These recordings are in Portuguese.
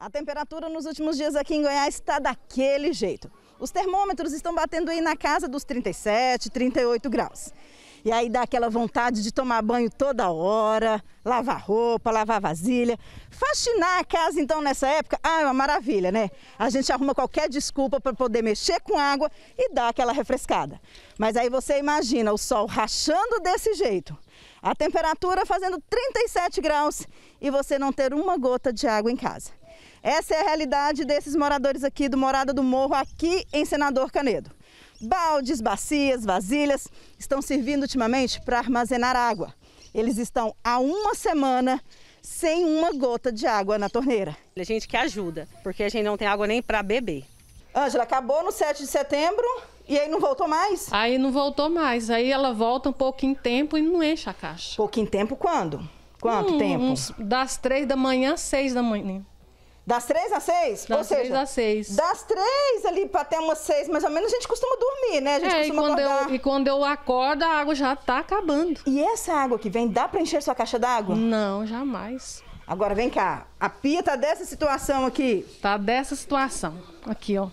A temperatura nos últimos dias aqui em Goiás está daquele jeito. Os termômetros estão batendo aí na casa dos 37, 38 graus. E aí dá aquela vontade de tomar banho toda hora, lavar roupa, lavar vasilha. Faxinar a casa, então, nessa época, ah, é uma maravilha, né? A gente arruma qualquer desculpa para poder mexer com água e dar aquela refrescada. Mas aí você imagina o sol rachando desse jeito, a temperatura fazendo 37 graus e você não ter uma gota de água em casa. Essa é a realidade desses moradores aqui do Morada do Morro, aqui em Senador Canedo. Baldes, bacias, vasilhas estão servindo ultimamente para armazenar água. Eles estão há uma semana sem uma gota de água na torneira. A gente que ajuda, porque a gente não tem água nem para beber. Ângela, acabou no 7 de setembro e aí não voltou mais? Aí não voltou mais. Aí ela volta um pouquinho tempo e não enche a caixa. Pouquinho tempo quando? Quanto tempo? Uns das três da manhã às seis da manhã. Das três às seis? Das Ou seja, três às seis. Das três ali para até umas seis, mais ou menos, a gente costuma dormir, né? A gente é, costuma e quando Eu, e quando eu acordo, a água já tá acabando. E essa água que vem, dá para encher sua caixa d'água? Não, jamais. Agora vem cá, a pia tá dessa situação aqui. Tá dessa situação. Aqui, ó.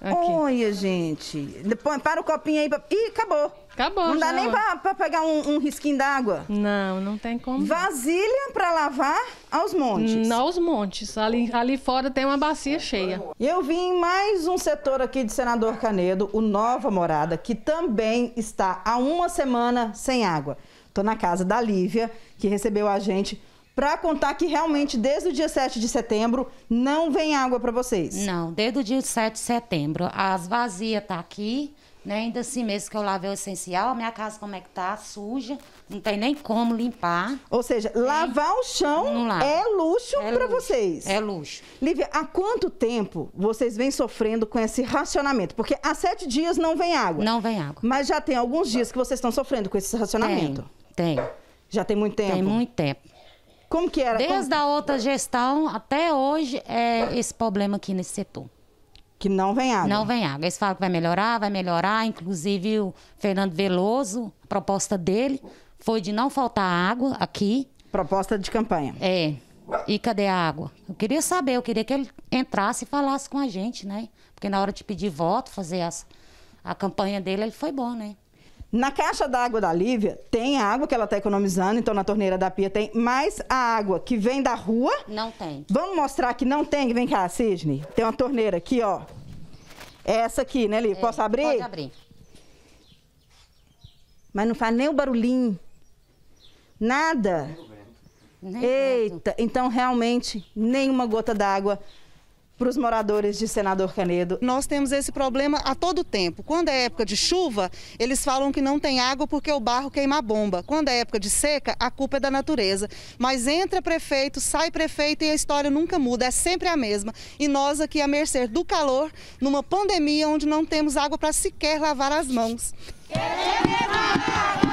Aqui. Olha, gente. Para o copinho aí. Pra... Ih, acabou. Acabou. Não dá já, nem para pegar um, um risquinho d'água. Não, não tem como. Vasilha para lavar aos montes. Não, aos montes. Ali, ali fora tem uma bacia cheia. E eu vim em mais um setor aqui de Senador Canedo, o Nova Morada, que também está há uma semana sem água. Estou na casa da Lívia, que recebeu a gente para contar que realmente desde o dia 7 de setembro não vem água para vocês. Não, desde o dia 7 de setembro. As vazias tá aqui, né? Ainda assim mesmo que eu lavei o essencial, a minha casa como é que tá? Suja, não tem nem como limpar. Ou seja, lavar o chão é luxo é para vocês. É luxo. Lívia, há quanto tempo vocês vêm sofrendo com esse racionamento? Porque há sete dias não vem água. Não vem água. Mas já tem alguns dias que vocês estão sofrendo com esse racionamento. Tem, tem. Já tem muito tempo? Tem muito tempo. Como que era? Desde Como... a outra gestão até hoje é esse problema aqui nesse setor. Que não vem água. Não vem água. Eles falam que vai melhorar, vai melhorar. Inclusive o Fernando Veloso, a proposta dele foi de não faltar água aqui. Proposta de campanha. É. E cadê a água? Eu queria saber, eu queria que ele entrasse e falasse com a gente, né? Porque na hora de pedir voto, fazer as, a campanha dele, ele foi bom, né? Na caixa d'água da Lívia tem a água que ela está economizando, então na torneira da pia tem, mas a água que vem da rua. Não tem. Vamos mostrar que não tem? Vem cá, Cisne. Tem uma torneira aqui, ó. É essa aqui, né, Lívia? É, Posso abrir? Pode abrir. Mas não faz nem o barulhinho. Nada. Nem Eita, vento. então realmente nenhuma gota d'água para os moradores de Senador Canedo? Nós temos esse problema a todo tempo. Quando é época de chuva, eles falam que não tem água porque o barro queima a bomba. Quando é época de seca, a culpa é da natureza. Mas entra prefeito, sai prefeito e a história nunca muda, é sempre a mesma. E nós aqui à mercê do calor, numa pandemia onde não temos água para sequer lavar as mãos. Queremos água!